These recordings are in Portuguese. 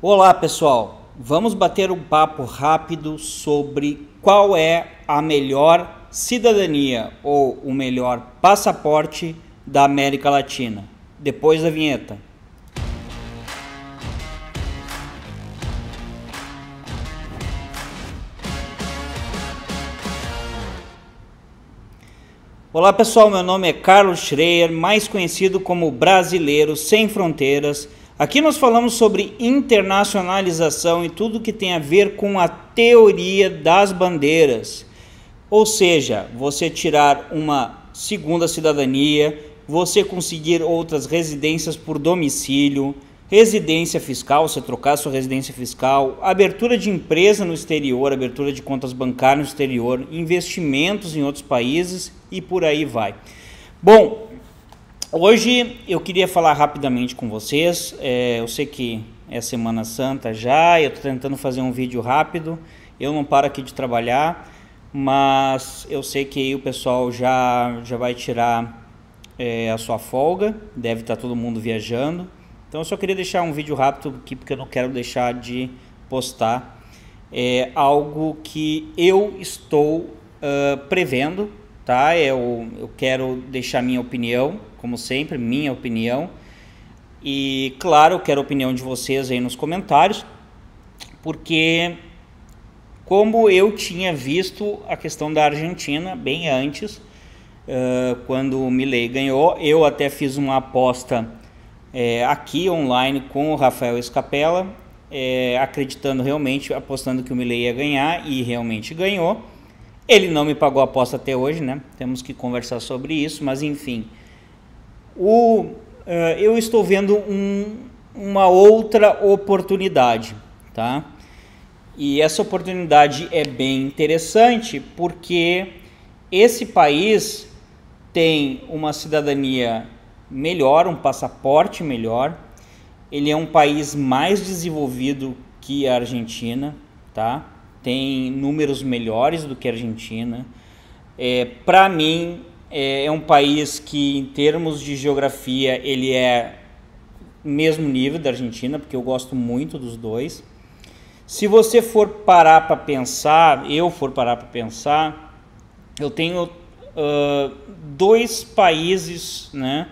Olá pessoal, vamos bater um papo rápido sobre qual é a melhor cidadania ou o melhor passaporte da América Latina. Depois da vinheta. Olá pessoal, meu nome é Carlos Schreier, mais conhecido como Brasileiro Sem Fronteiras Aqui nós falamos sobre internacionalização e tudo que tem a ver com a teoria das bandeiras. Ou seja, você tirar uma segunda cidadania, você conseguir outras residências por domicílio, residência fiscal, você trocar sua residência fiscal, abertura de empresa no exterior, abertura de contas bancárias no exterior, investimentos em outros países e por aí vai. Bom, Hoje eu queria falar rapidamente com vocês. É, eu sei que é Semana Santa já, eu estou tentando fazer um vídeo rápido. Eu não paro aqui de trabalhar, mas eu sei que aí o pessoal já, já vai tirar é, a sua folga. Deve estar tá todo mundo viajando. Então eu só queria deixar um vídeo rápido aqui porque eu não quero deixar de postar é, algo que eu estou uh, prevendo tá? Eu, eu quero deixar minha opinião, como sempre, minha opinião. E claro, eu quero a opinião de vocês aí nos comentários, porque como eu tinha visto a questão da Argentina bem antes, uh, quando o Milley ganhou, eu até fiz uma aposta é, aqui online com o Rafael Escapella, é, acreditando realmente, apostando que o Milley ia ganhar e realmente ganhou. Ele não me pagou a aposta até hoje, né? Temos que conversar sobre isso, mas enfim. O, uh, eu estou vendo um, uma outra oportunidade, tá? E essa oportunidade é bem interessante porque esse país tem uma cidadania melhor, um passaporte melhor. Ele é um país mais desenvolvido que a Argentina, tá? tem números melhores do que a Argentina. É, Para mim, é, é um país que, em termos de geografia, ele é mesmo nível da Argentina, porque eu gosto muito dos dois. Se você for parar para pensar, eu for parar para pensar, eu tenho uh, dois países, né,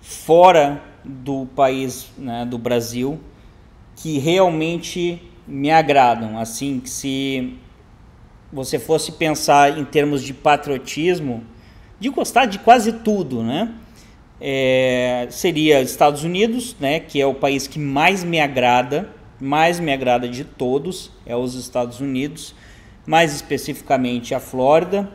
fora do país, né, do Brasil, que realmente me agradam. Assim, que se você fosse pensar em termos de patriotismo, de gostar de quase tudo, né? É, seria Estados Unidos, né, que é o país que mais me agrada, mais me agrada de todos, é os Estados Unidos, mais especificamente a Flórida.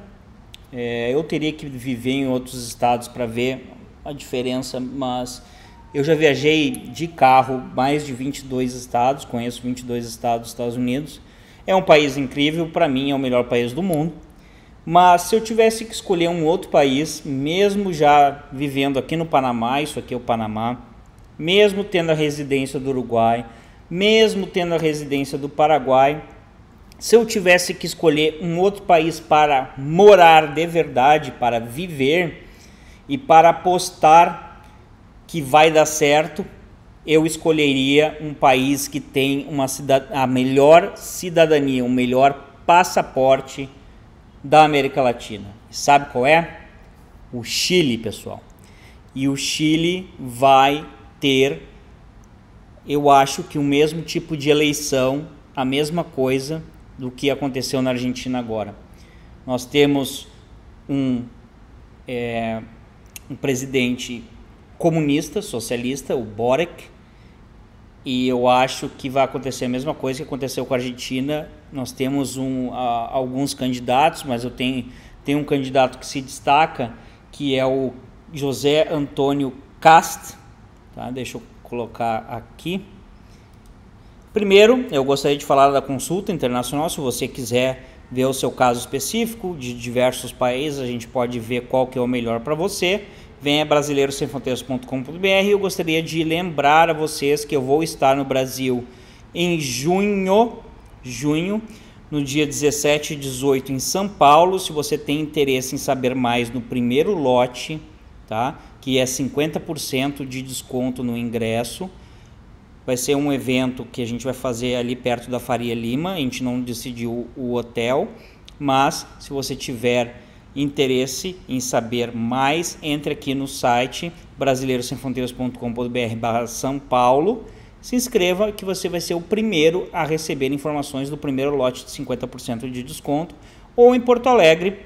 É, eu teria que viver em outros estados para ver a diferença, mas eu já viajei de carro mais de 22 estados, conheço 22 estados dos Estados Unidos. É um país incrível, para mim é o melhor país do mundo. Mas se eu tivesse que escolher um outro país, mesmo já vivendo aqui no Panamá, isso aqui é o Panamá, mesmo tendo a residência do Uruguai, mesmo tendo a residência do Paraguai, se eu tivesse que escolher um outro país para morar de verdade, para viver e para apostar que vai dar certo, eu escolheria um país que tem uma a melhor cidadania, o melhor passaporte da América Latina. Sabe qual é? O Chile, pessoal. E o Chile vai ter, eu acho que o mesmo tipo de eleição, a mesma coisa do que aconteceu na Argentina agora. Nós temos um, é, um presidente comunista, socialista, o Borek, e eu acho que vai acontecer a mesma coisa que aconteceu com a Argentina. Nós temos um, a, alguns candidatos, mas eu tenho, tenho um candidato que se destaca, que é o José Antônio Cast. Tá? Deixa eu colocar aqui. Primeiro, eu gostaria de falar da consulta internacional. Se você quiser ver o seu caso específico de diversos países, a gente pode ver qual que é o melhor para você venha brasileirosemfronteiras.com.br. Eu gostaria de lembrar a vocês que eu vou estar no Brasil em junho, junho, no dia 17 e 18 em São Paulo. Se você tem interesse em saber mais no primeiro lote, tá? Que é 50% de desconto no ingresso. Vai ser um evento que a gente vai fazer ali perto da Faria Lima. A gente não decidiu o hotel, mas se você tiver interesse em saber mais, entre aqui no site brasileirosemfronteiras.com.br barra São Paulo. Se inscreva que você vai ser o primeiro a receber informações do primeiro lote de 50% de desconto. Ou em Porto Alegre,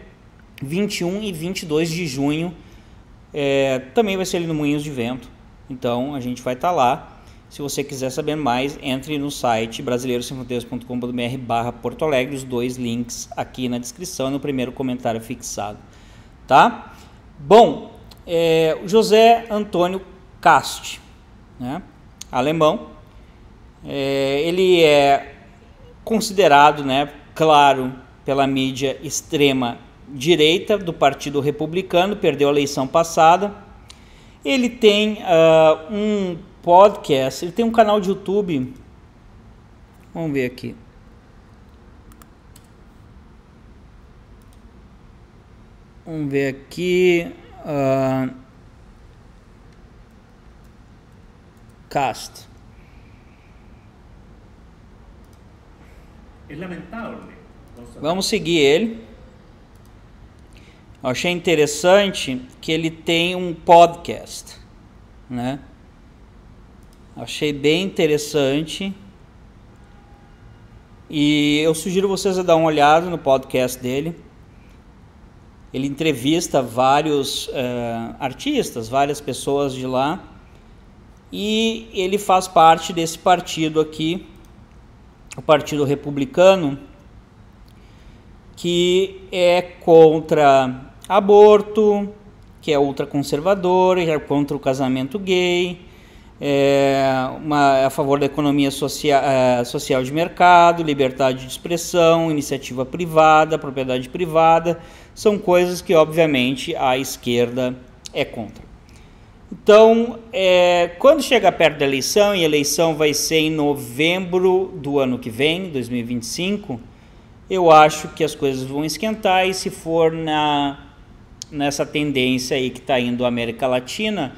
21 e 22 de junho, é, também vai ser ali no Moinhos de Vento. Então a gente vai estar tá lá. Se você quiser saber mais, entre no site brasileirosemfronteiras.com.br barra Porto Alegre, os dois links aqui na descrição e no primeiro comentário fixado. Tá? Bom, é, José Antônio Cast, né? alemão, é, ele é considerado, né, claro, pela mídia extrema direita do Partido Republicano, perdeu a eleição passada. Ele tem uh, um podcast. Ele tem um canal de YouTube. Vamos ver aqui. Vamos ver aqui. Uh, cast. É Vamos seguir ele. Eu achei interessante que ele tem um podcast, né? Achei bem interessante. E eu sugiro vocês a dar uma olhada no podcast dele. Ele entrevista vários uh, artistas, várias pessoas de lá. E ele faz parte desse partido aqui, o Partido Republicano, que é contra aborto, que é ultraconservador, é contra o casamento gay é, uma, é a favor da economia social, é, social de mercado, liberdade de expressão, iniciativa privada, propriedade privada, são coisas que, obviamente, a esquerda é contra. Então, é, quando chega perto da eleição, e a eleição vai ser em novembro do ano que vem, 2025, eu acho que as coisas vão esquentar e se for na, nessa tendência aí que está indo a América Latina,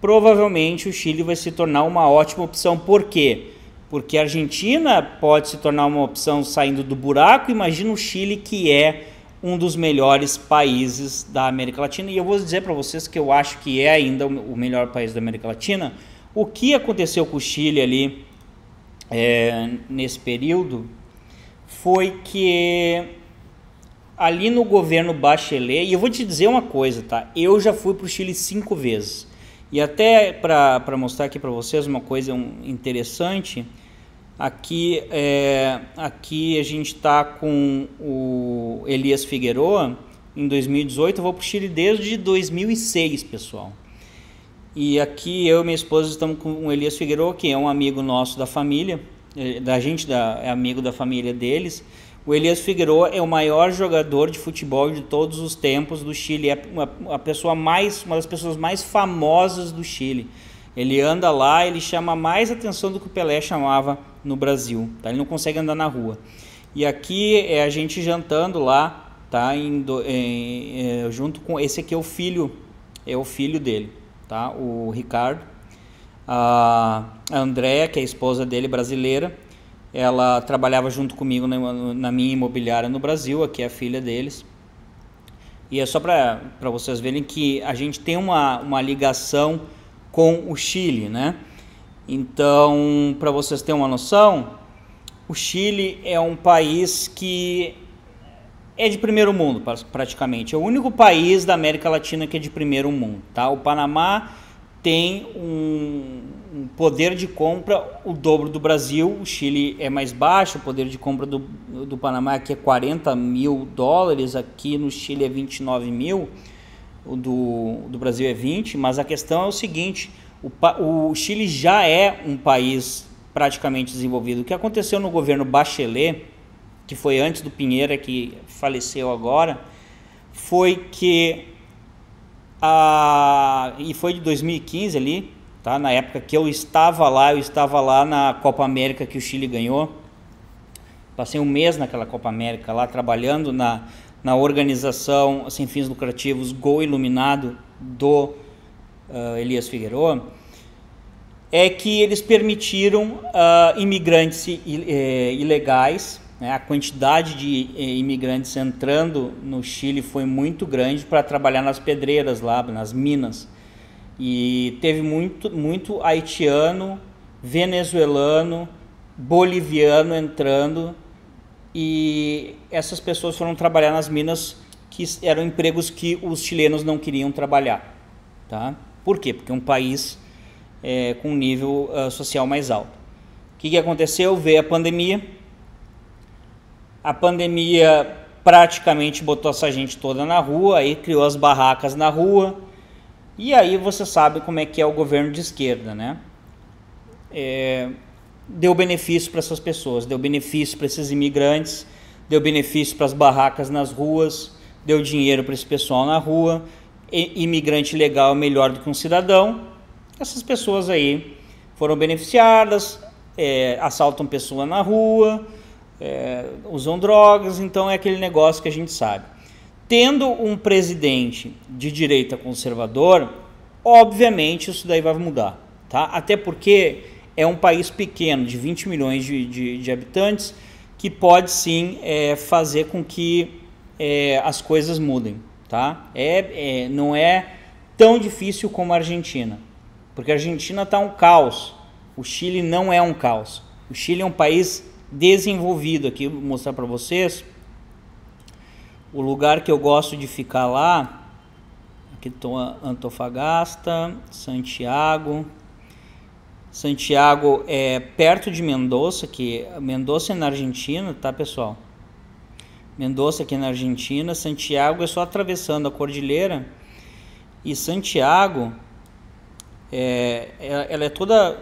provavelmente o Chile vai se tornar uma ótima opção. Por quê? Porque a Argentina pode se tornar uma opção saindo do buraco. Imagina o Chile, que é um dos melhores países da América Latina. E eu vou dizer para vocês que eu acho que é ainda o melhor país da América Latina. O que aconteceu com o Chile ali é, nesse período foi que ali no governo Bachelet, e eu vou te dizer uma coisa, tá? Eu já fui para o Chile cinco vezes. E até para mostrar aqui para vocês uma coisa interessante, aqui, é, aqui a gente está com o Elias Figueroa, em 2018, eu vou para o Chile desde 2006, pessoal. E aqui eu e minha esposa estamos com o Elias Figueroa, que é um amigo nosso da família, é, da gente, da, é amigo da família deles, o Elias Figueroa é o maior jogador de futebol de todos os tempos do Chile, é uma, a pessoa mais, uma das pessoas mais famosas do Chile. Ele anda lá, ele chama mais atenção do que o Pelé chamava no Brasil, tá? Ele não consegue andar na rua. E aqui é a gente jantando lá, tá? Em, em, é, junto com esse aqui é o filho, é o filho dele, tá? O Ricardo, a Andréa, que é a esposa dele brasileira ela trabalhava junto comigo na, na minha imobiliária no Brasil, aqui é a filha deles. E é só para vocês verem que a gente tem uma, uma ligação com o Chile, né? Então, para vocês terem uma noção, o Chile é um país que é de primeiro mundo, praticamente. É o único país da América Latina que é de primeiro mundo, tá? O Panamá tem um, um poder de compra o dobro do Brasil, o Chile é mais baixo, o poder de compra do, do Panamá aqui é 40 mil dólares, aqui no Chile é 29 mil, o do, do Brasil é 20, mas a questão é o seguinte, o, o Chile já é um país praticamente desenvolvido. O que aconteceu no governo Bachelet, que foi antes do Pinheira, é que faleceu agora, foi que, a, e foi de 2015 ali, Tá? Na época que eu estava lá, eu estava lá na Copa América que o Chile ganhou. Passei um mês naquela Copa América lá, trabalhando na, na organização sem fins lucrativos Gol Iluminado do uh, Elias Figueiredo. É que eles permitiram uh, imigrantes eh, ilegais, né? a quantidade de eh, imigrantes entrando no Chile foi muito grande para trabalhar nas pedreiras lá, nas minas. E teve muito, muito haitiano, venezuelano, boliviano entrando e essas pessoas foram trabalhar nas minas que eram empregos que os chilenos não queriam trabalhar, tá? Por quê? Porque é um país é, com um nível uh, social mais alto. O que, que aconteceu? Veio a pandemia. A pandemia praticamente botou essa gente toda na rua, aí criou as barracas na rua, e aí você sabe como é que é o governo de esquerda, né? É, deu benefício para essas pessoas, deu benefício para esses imigrantes, deu benefício para as barracas nas ruas, deu dinheiro para esse pessoal na rua. E, imigrante legal é melhor do que um cidadão. Essas pessoas aí foram beneficiadas, é, assaltam pessoa na rua, é, usam drogas, então é aquele negócio que a gente sabe. Tendo um presidente de direita conservador, obviamente isso daí vai mudar, tá? Até porque é um país pequeno, de 20 milhões de, de, de habitantes, que pode sim é, fazer com que é, as coisas mudem, tá? É, é, não é tão difícil como a Argentina, porque a Argentina está um caos. O Chile não é um caos. O Chile é um país desenvolvido. Aqui vou mostrar para vocês. O lugar que eu gosto de ficar lá, aqui estou Antofagasta, Santiago. Santiago é perto de Mendoza, que Mendoza é na Argentina, tá pessoal? Mendoza aqui na Argentina, Santiago é só atravessando a cordilheira e Santiago é, ela é toda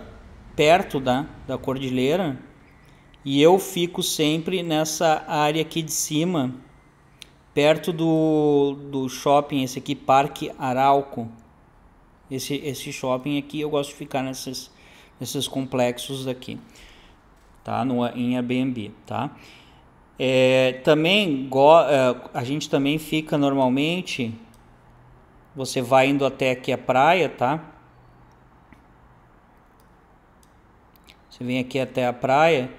perto da, tá, da cordilheira e eu fico sempre nessa área aqui de cima perto do, do shopping, esse aqui, Parque Arauco. Esse, esse shopping aqui, eu gosto de ficar nesses, nesses complexos aqui, tá? No, em Airbnb, tá? É, também, go, é, a gente também fica normalmente, você vai indo até aqui a praia, tá? Você vem aqui até a praia,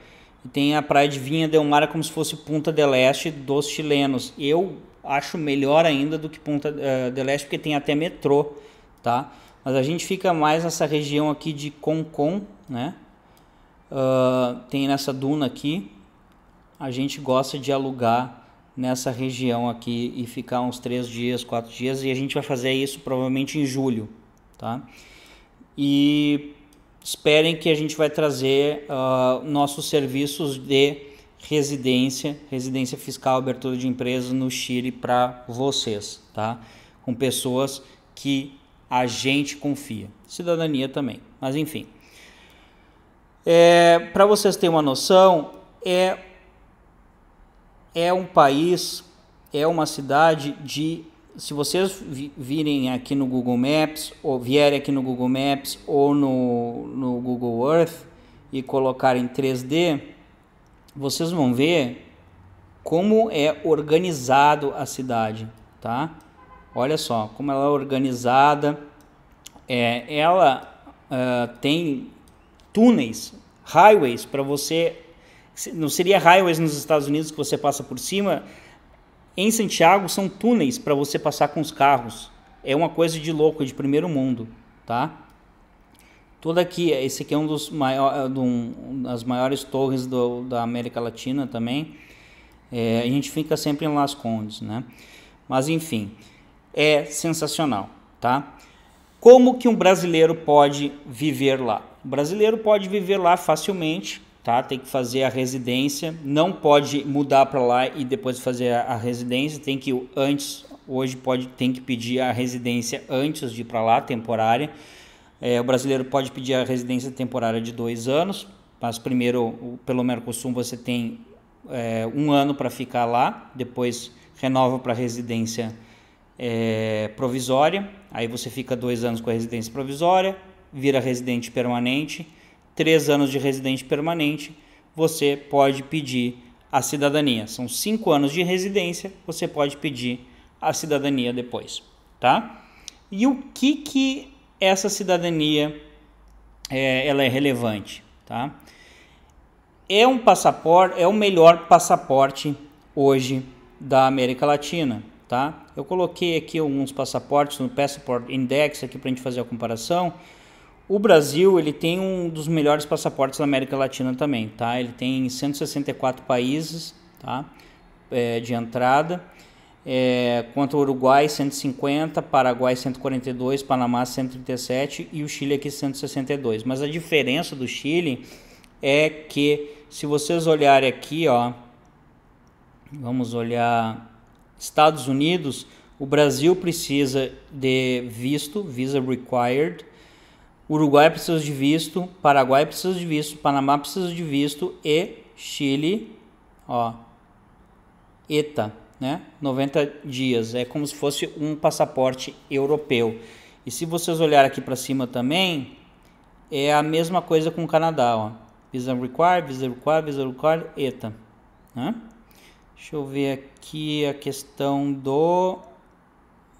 e tem a praia de Vinha del Mar como se fosse Punta del Este dos chilenos. Eu acho melhor ainda do que Punta eh, del Este, porque tem até metrô, tá? Mas a gente fica mais nessa região aqui de Concon, né? Uh, tem nessa duna aqui. A gente gosta de alugar nessa região aqui e ficar uns três dias, quatro dias. E a gente vai fazer isso provavelmente em julho, tá? E esperem que a gente vai trazer uh, nossos serviços de residência, residência fiscal, abertura de empresas no Chile para vocês, tá? Com pessoas que a gente confia, cidadania também, mas enfim. É, para vocês terem uma noção, é é um país, é uma cidade de se vocês virem aqui no Google Maps, ou vierem aqui no Google Maps ou no, no Google Earth e colocarem 3D, vocês vão ver como é organizado a cidade, tá? Olha só como ela é organizada. É, ela uh, tem túneis, highways para você. Não seria highways nos Estados Unidos que você passa por cima, em Santiago são túneis para você passar com os carros. É uma coisa de louco, de primeiro mundo, tá? Toda aqui, esse aqui é um dos maior, é um, das maiores torres do, da América Latina também. É, a gente fica sempre em Las Condes, né? Mas enfim, é sensacional, tá? Como que um brasileiro pode viver lá? O brasileiro pode viver lá facilmente tá? Tem que fazer a residência, não pode mudar para lá e depois fazer a, a, residência, tem que antes, hoje pode, tem que pedir a residência antes de ir para lá, temporária. É, o brasileiro pode pedir a residência temporária de dois anos, mas primeiro, pelo Mercosul, você tem é, um ano para ficar lá, depois renova para residência é, provisória, aí você fica dois anos com a residência provisória, vira residente permanente, três anos de residente permanente, você pode pedir a cidadania. São cinco anos de residência, você pode pedir a cidadania depois, tá? E o que que essa cidadania é, ela é relevante, tá? É um passaporte, é o melhor passaporte hoje da América Latina, tá? Eu coloquei aqui alguns passaportes no Passport Index aqui para a gente fazer a comparação. O Brasil ele tem um dos melhores passaportes da América Latina também, tá? Ele tem 164 países, tá? É, de entrada. É, quanto ao Uruguai 150, Paraguai 142, Panamá 137 e o Chile aqui 162. Mas a diferença do Chile é que se vocês olharem aqui, ó, vamos olhar Estados Unidos, o Brasil precisa de visto, visa required Uruguai precisa de visto, Paraguai precisa de visto, Panamá precisa de visto e Chile, ó, ETA, né? 90 dias. É como se fosse um passaporte europeu. E se vocês olharem aqui para cima também, é a mesma coisa com o Canadá, ó. Visa required, visa required, visa required, ETA, né? Deixa eu ver aqui a questão do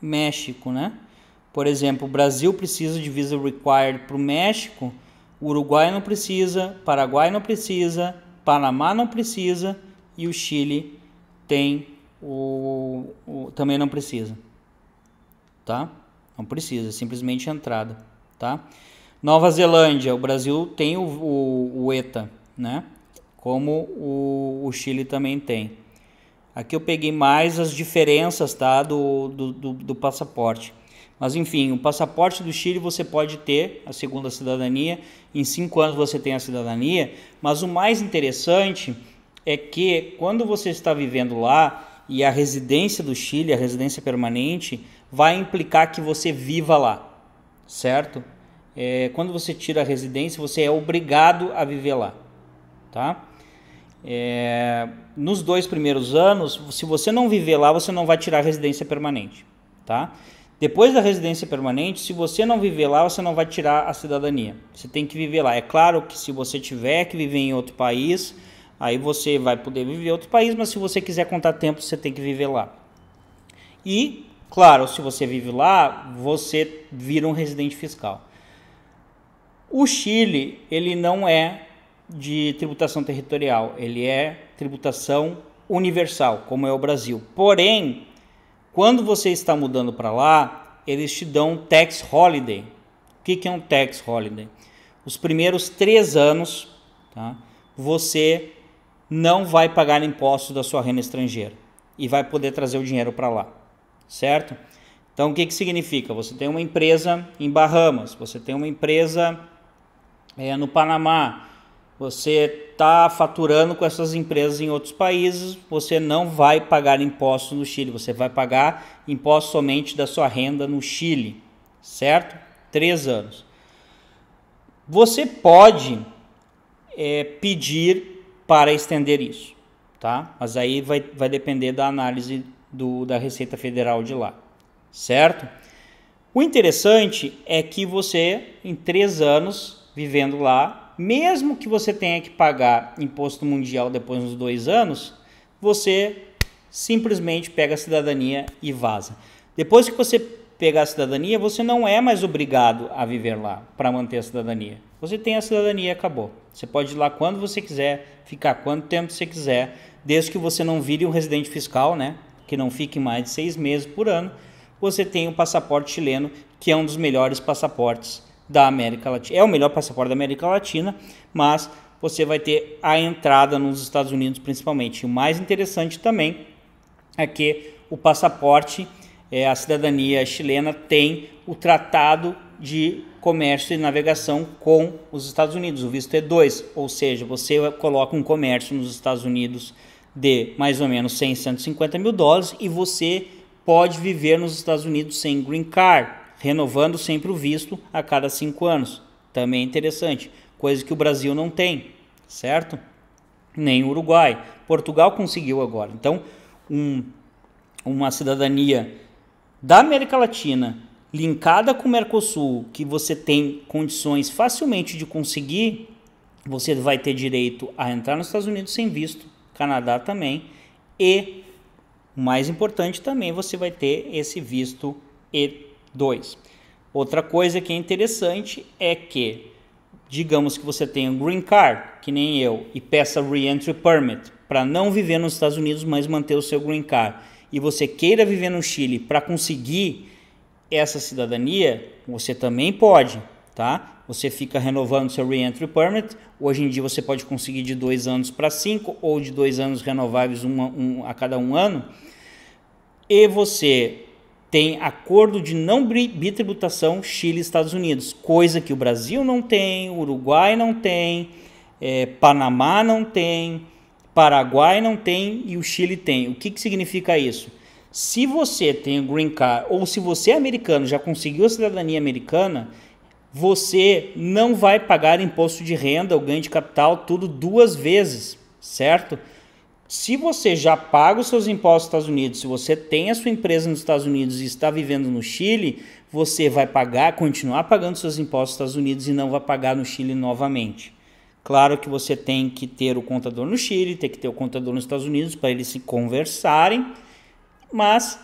México, né? Por exemplo, o Brasil precisa de visa required para o México, o Uruguai não precisa, Paraguai não precisa, Panamá não precisa e o Chile tem o, o também não precisa, tá? Não precisa, é simplesmente entrada, tá? Nova Zelândia, o Brasil tem o, o, o ETA, né? Como o, o Chile também tem. Aqui eu peguei mais as diferenças, tá? Do, do, do, do passaporte. Mas enfim, o passaporte do Chile você pode ter a segunda cidadania, em cinco anos você tem a cidadania, mas o mais interessante é que quando você está vivendo lá e a residência do Chile, a residência permanente, vai implicar que você viva lá, certo? É, quando você tira a residência, você é obrigado a viver lá, tá? É, nos dois primeiros anos, se você não viver lá, você não vai tirar a residência permanente, tá? Depois da residência permanente, se você não viver lá, você não vai tirar a cidadania. Você tem que viver lá. É claro que se você tiver que viver em outro país, aí você vai poder viver em outro país, mas se você quiser contar tempo, você tem que viver lá. E, claro, se você vive lá, você vira um residente fiscal. O Chile, ele não é de tributação territorial, ele é tributação universal, como é o Brasil. Porém, quando você está mudando para lá, eles te dão um tax holiday. O que, que é um tax holiday? Os primeiros três anos, tá? você não vai pagar imposto da sua renda estrangeira e vai poder trazer o dinheiro para lá, certo? Então, o que, que significa? Você tem uma empresa em Bahamas, você tem uma empresa é, no Panamá, você está faturando com essas empresas em outros países, você não vai pagar imposto no Chile, você vai pagar imposto somente da sua renda no Chile, certo? Três anos. Você pode é, pedir para estender isso, tá? Mas aí vai, vai depender da análise do, da Receita Federal de lá, certo? O interessante é que você, em três anos vivendo lá, mesmo que você tenha que pagar imposto mundial depois dos dois anos, você simplesmente pega a cidadania e vaza. Depois que você pegar a cidadania, você não é mais obrigado a viver lá para manter a cidadania. Você tem a cidadania e acabou. Você pode ir lá quando você quiser, ficar quanto tempo você quiser, desde que você não vire um residente fiscal, né? Que não fique mais de seis meses por ano. Você tem o passaporte chileno, que é um dos melhores passaportes da América Latina. É o melhor passaporte da América Latina, mas você vai ter a entrada nos Estados Unidos principalmente. E o mais interessante também é que o passaporte, é, a cidadania chilena tem o tratado de comércio e navegação com os Estados Unidos, o visto E2, ou seja, você coloca um comércio nos Estados Unidos de mais ou menos 100, 150 mil dólares e você pode viver nos Estados Unidos sem green card, renovando sempre o visto a cada cinco anos. Também é interessante, coisa que o Brasil não tem, certo? Nem o Uruguai. Portugal conseguiu agora. Então, um, uma cidadania da América Latina linkada com o Mercosul, que você tem condições facilmente de conseguir, você vai ter direito a entrar nos Estados Unidos sem visto, Canadá também, e o mais importante também você vai ter esse visto e 2. Outra coisa que é interessante é que, digamos que você tenha um green card, que nem eu, e peça re-entry permit para não viver nos Estados Unidos, mas manter o seu green card, e você queira viver no Chile para conseguir essa cidadania, você também pode, tá? Você fica renovando seu re-entry permit. Hoje em dia você pode conseguir de dois anos para cinco ou de dois anos renováveis uma, um, a cada um ano. E você tem acordo de não bitributação Chile Estados Unidos, coisa que o Brasil não tem, Uruguai não tem, é, Panamá não tem, Paraguai não tem e o Chile tem. O que, que significa isso? Se você tem o green card ou se você é americano, já conseguiu a cidadania americana, você não vai pagar imposto de renda ou ganho de capital tudo duas vezes, certo? Se você já paga os seus impostos nos Estados Unidos, se você tem a sua empresa nos Estados Unidos e está vivendo no Chile, você vai pagar, continuar pagando seus impostos nos Estados Unidos e não vai pagar no Chile novamente. Claro que você tem que ter o contador no Chile, tem que ter o contador nos Estados Unidos para eles se conversarem, mas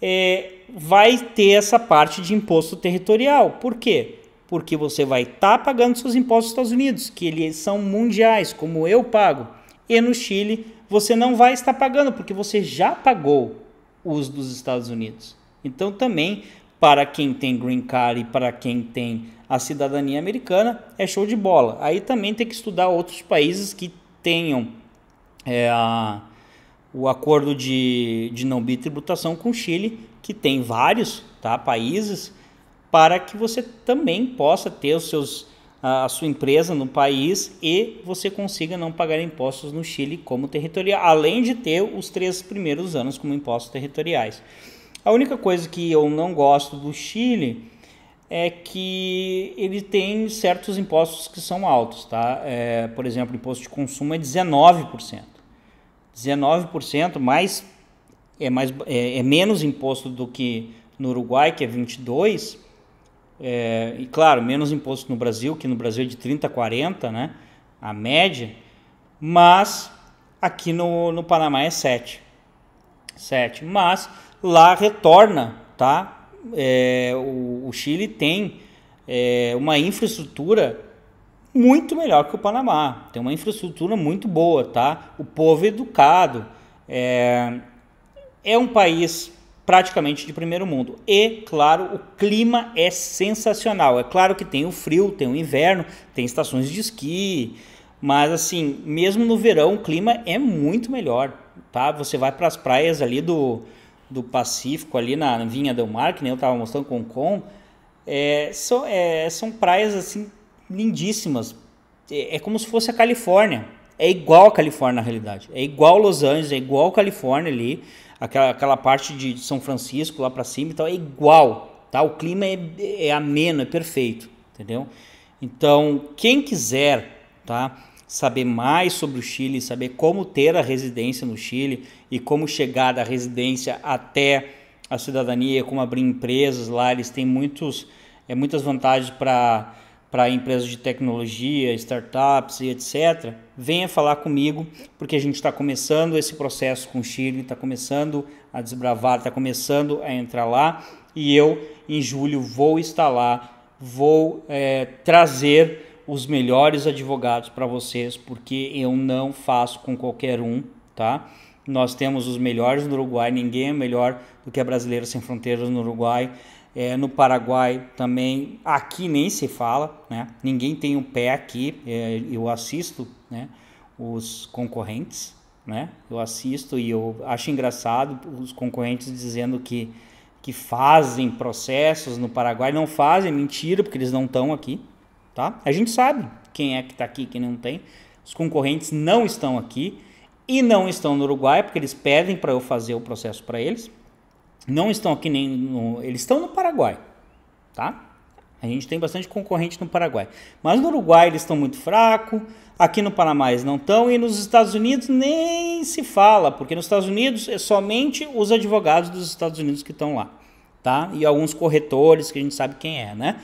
é, vai ter essa parte de imposto territorial. Por quê? Porque você vai estar tá pagando seus impostos nos Estados Unidos, que eles são mundiais, como eu pago, e no Chile você não vai estar pagando, porque você já pagou os dos Estados Unidos. Então, também, para quem tem green card e para quem tem a cidadania americana, é show de bola. Aí também tem que estudar outros países que tenham é, a, o acordo de, de não bitributação com o Chile, que tem vários tá, países, para que você também possa ter os seus a sua empresa no país e você consiga não pagar impostos no Chile como territorial, além de ter os três primeiros anos como impostos territoriais. A única coisa que eu não gosto do Chile é que ele tem certos impostos que são altos, tá? É, por exemplo, o imposto de consumo é 19%. 19% mais é mais é, é menos imposto do que no Uruguai, que é 22, é, e claro, menos imposto no Brasil, que no Brasil é de 30 a 40, né? A média. Mas aqui no, no Panamá é 7. 7. Mas lá retorna, tá? É, o, o, Chile tem é, uma infraestrutura muito melhor que o Panamá. Tem uma infraestrutura muito boa, tá? O povo é educado. É, é um país praticamente de primeiro mundo. E, claro, o clima é sensacional. É claro que tem o frio, tem o inverno, tem estações de esqui, mas assim, mesmo no verão o clima é muito melhor, tá? Você vai para as praias ali do, do Pacífico, ali na Vinha Del Mar, que nem eu estava mostrando com o Com, é, são, é, são praias assim lindíssimas. É, é como se fosse a Califórnia. É igual a Califórnia na realidade. É igual Los Angeles, é igual a Califórnia ali aquela, aquela parte de São Francisco lá para cima e tal, é igual, tá? O clima é, é ameno, é perfeito, entendeu? Então, quem quiser, tá? Saber mais sobre o Chile, saber como ter a residência no Chile e como chegar da residência até a cidadania, como abrir empresas lá, eles têm muitos, é, muitas vantagens para para empresas de tecnologia, startups e etc venha falar comigo, porque a gente está começando esse processo com o Chile, está começando a desbravar, está começando a entrar lá e eu, em julho, vou estar lá, vou é, trazer os melhores advogados para vocês, porque eu não faço com qualquer um, tá? Nós temos os melhores no Uruguai, ninguém é melhor do que a Brasileira Sem Fronteiras no Uruguai é, no Paraguai também aqui nem se fala, né? ninguém tem um pé aqui, é, eu assisto né? os concorrentes, né? eu assisto e eu acho engraçado os concorrentes dizendo que, que fazem processos no Paraguai, não fazem, mentira, porque eles não estão aqui, tá? a gente sabe quem é que está aqui quem não tem, os concorrentes não estão aqui, e não estão no Uruguai, porque eles pedem para eu fazer o processo para eles, não estão aqui nem no, eles estão no Paraguai, tá? A gente tem bastante concorrente no Paraguai, mas no Uruguai eles estão muito fraco, aqui no Panamá eles não estão e nos Estados Unidos nem se fala, porque nos Estados Unidos é somente os advogados dos Estados Unidos que estão lá, tá? E alguns corretores que a gente sabe quem é, né?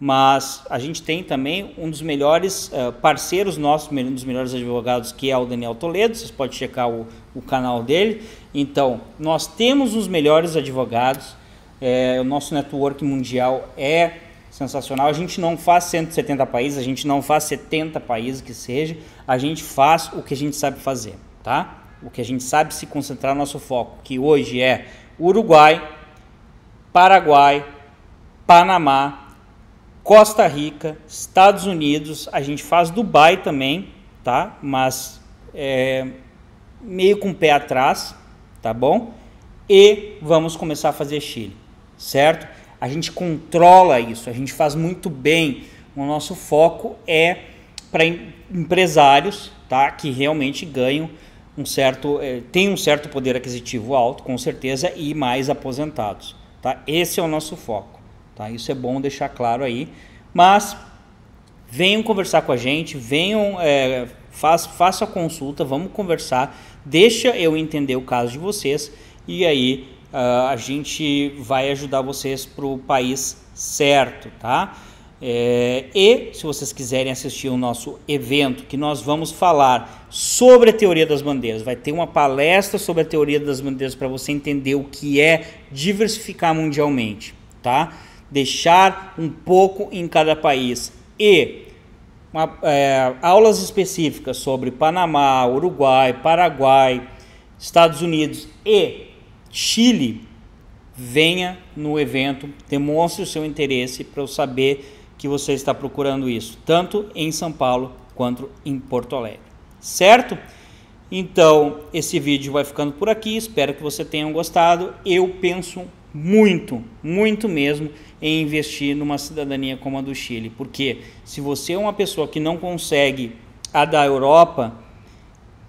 Mas a gente tem também um dos melhores uh, parceiros nossos, um dos melhores advogados, que é o Daniel Toledo. Vocês podem checar o, o canal dele. Então, nós temos os melhores advogados, é, o nosso network mundial é sensacional. A gente não faz 170 países, a gente não faz 70 países que seja, a gente faz o que a gente sabe fazer, tá? O que a gente sabe se concentrar no nosso foco, que hoje é Uruguai, Paraguai, Panamá, Costa Rica, Estados Unidos, a gente faz Dubai também, tá? Mas é, meio com o pé atrás, tá bom? E vamos começar a fazer Chile, certo? A gente controla isso, a gente faz muito bem. O nosso foco é para em, empresários, tá? Que realmente ganham um certo, eh, tem um certo poder aquisitivo alto, com certeza, e mais aposentados, tá? Esse é o nosso foco, tá? Isso é bom deixar claro aí. Mas venham conversar com a gente, venham, é, faça a consulta, vamos conversar Deixa eu entender o caso de vocês e aí uh, a gente vai ajudar vocês para o país certo, tá? É, e se vocês quiserem assistir o nosso evento, que nós vamos falar sobre a teoria das bandeiras, vai ter uma palestra sobre a teoria das bandeiras para você entender o que é diversificar mundialmente, tá? Deixar um pouco em cada país e uma, é, aulas específicas sobre Panamá, Uruguai, Paraguai, Estados Unidos e Chile, venha no evento, demonstre o seu interesse para eu saber que você está procurando isso, tanto em São Paulo quanto em Porto Alegre, certo? Então, esse vídeo vai ficando por aqui, espero que você tenha gostado. Eu penso muito, muito mesmo em investir numa cidadania como a do Chile, porque se você é uma pessoa que não consegue a da Europa,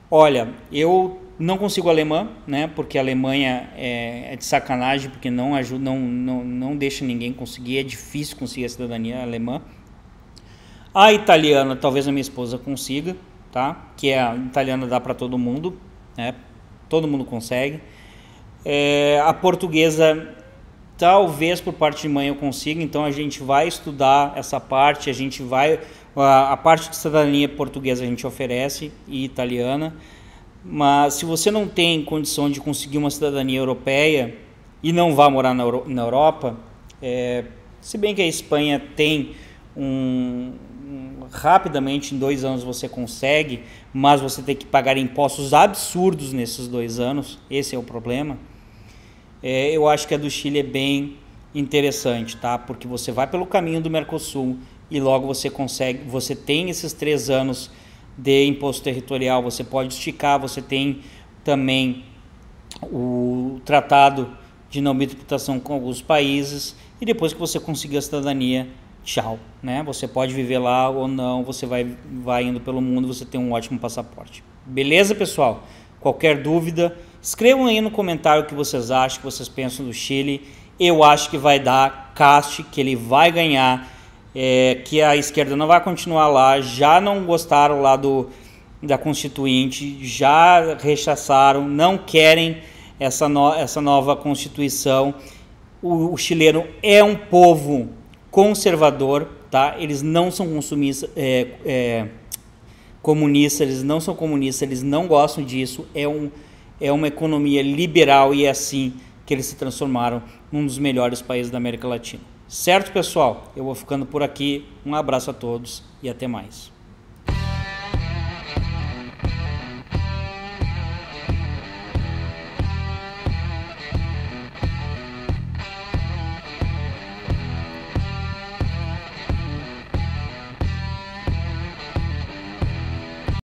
olha, eu não consigo alemã, né? Porque a Alemanha é, é de sacanagem, porque não ajuda, não, não, não deixa ninguém conseguir, é difícil conseguir a cidadania alemã. A italiana, talvez a minha esposa consiga, tá? Que é a italiana dá para todo mundo, né? Todo mundo consegue. É, a portuguesa Talvez por parte de mãe eu consiga, então a gente vai estudar essa parte, a gente vai. A, parte de cidadania portuguesa a gente oferece e italiana, mas se você não tem condição de conseguir uma cidadania europeia e não vá morar na, Euro, na Europa, é, se bem que a Espanha tem um, rapidamente em dois anos você consegue, mas você tem que pagar impostos absurdos nesses dois anos. Esse é o problema é, eu acho que a do Chile é bem interessante, tá? Porque você vai pelo caminho do Mercosul e logo você consegue, você tem esses três anos de imposto territorial, você pode esticar, você tem também o tratado de não tributação com alguns países e depois que você conseguir a cidadania, tchau, né? Você pode viver lá ou não, você vai, vai indo pelo mundo, você tem um ótimo passaporte. Beleza, pessoal? Qualquer dúvida, Escrevam aí no comentário o que vocês acham, o que vocês pensam do Chile. Eu acho que vai dar cast, que ele vai ganhar, é, que a esquerda não vai continuar lá. Já não gostaram lá do, da Constituinte, já rechaçaram, não querem essa, no, essa nova Constituição. O, o chileno é um povo conservador, tá? Eles não são consumistas, é, é, comunistas, eles não são comunistas, eles não gostam disso. É um é uma economia liberal e é assim que eles se transformaram num dos melhores países da América Latina. Certo, pessoal? Eu vou ficando por aqui. Um abraço a todos e até mais.